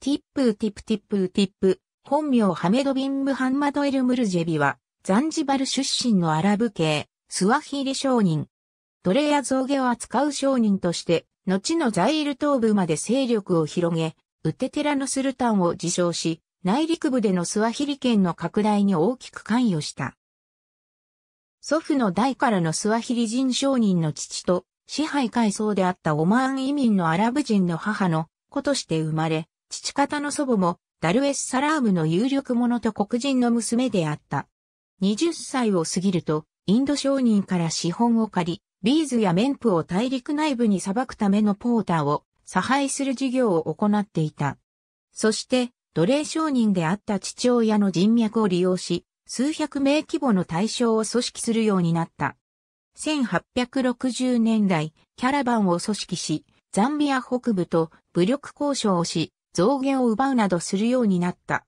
ティップーティップティップーティップ、本名ハメドビン・ムハンマド・エル・ムルジェビは、ザンジバル出身のアラブ系、スワヒリ商人。奴隷や造牙を扱う商人として、後のザイール東部まで勢力を広げ、ウテテラのスルタンを自称し、内陸部でのスワヒリ圏の拡大に大きく関与した。祖父の代からのスワヒリ人商人の父と、支配階層であったオマーン移民のアラブ人の母の子として生まれ、父方の祖母もダルエスサラームの有力者と黒人の娘であった。20歳を過ぎると、インド商人から資本を借り、ビーズや綿布を大陸内部に裁くためのポーターを差配する事業を行っていた。そして、奴隷商人であった父親の人脈を利用し、数百名規模の対象を組織するようになった。1860年代、キャラバンを組織し、ザンビア北部と武力交渉をし、増減を奪うなどするようになった。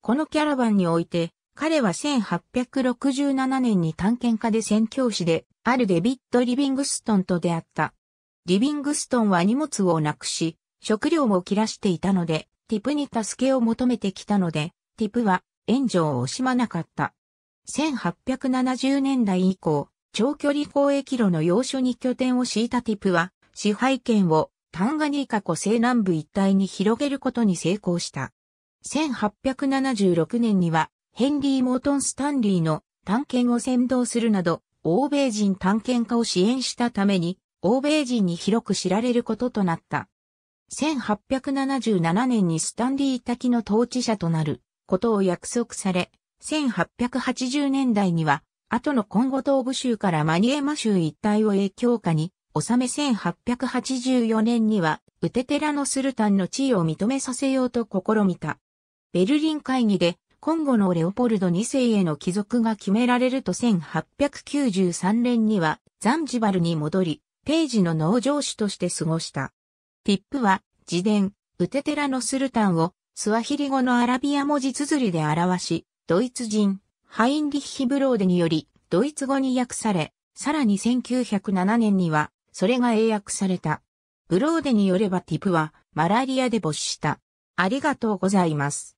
このキャラバンにおいて、彼は1867年に探検家で宣教師で、あるデビッド・リビングストンと出会った。リビングストンは荷物をなくし、食料も切らしていたので、ティプに助けを求めてきたので、ティプは援助を惜しまなかった。1870年代以降、長距離交易路の要所に拠点を敷いたティプは、支配権をタンガニーカ湖西南部一帯に広げることに成功した。1876年には、ヘンリー・モートン・スタンリーの探検を先導するなど、欧米人探検家を支援したために、欧米人に広く知られることとなった。1877年にスタンリー滝の統治者となることを約束され、1880年代には、後のコンゴ東部州からマニエマ州一帯を影響下に納め1884年には、ウテテラのスルタンの地位を認めさせようと試みた。ベルリン会議で、今後のレオポルド2世への帰属が決められると1893年にはザンジバルに戻り、ページの農場主として過ごした。ピップは自伝、ウテテラのスルタンをスワヒリ語のアラビア文字綴りで表し、ドイツ人、ハインリッヒ・ブローデにより、ドイツ語に訳され、さらに1907年にはそれが英訳された。ブローデによればティプはマラリアで没した。ありがとうございます。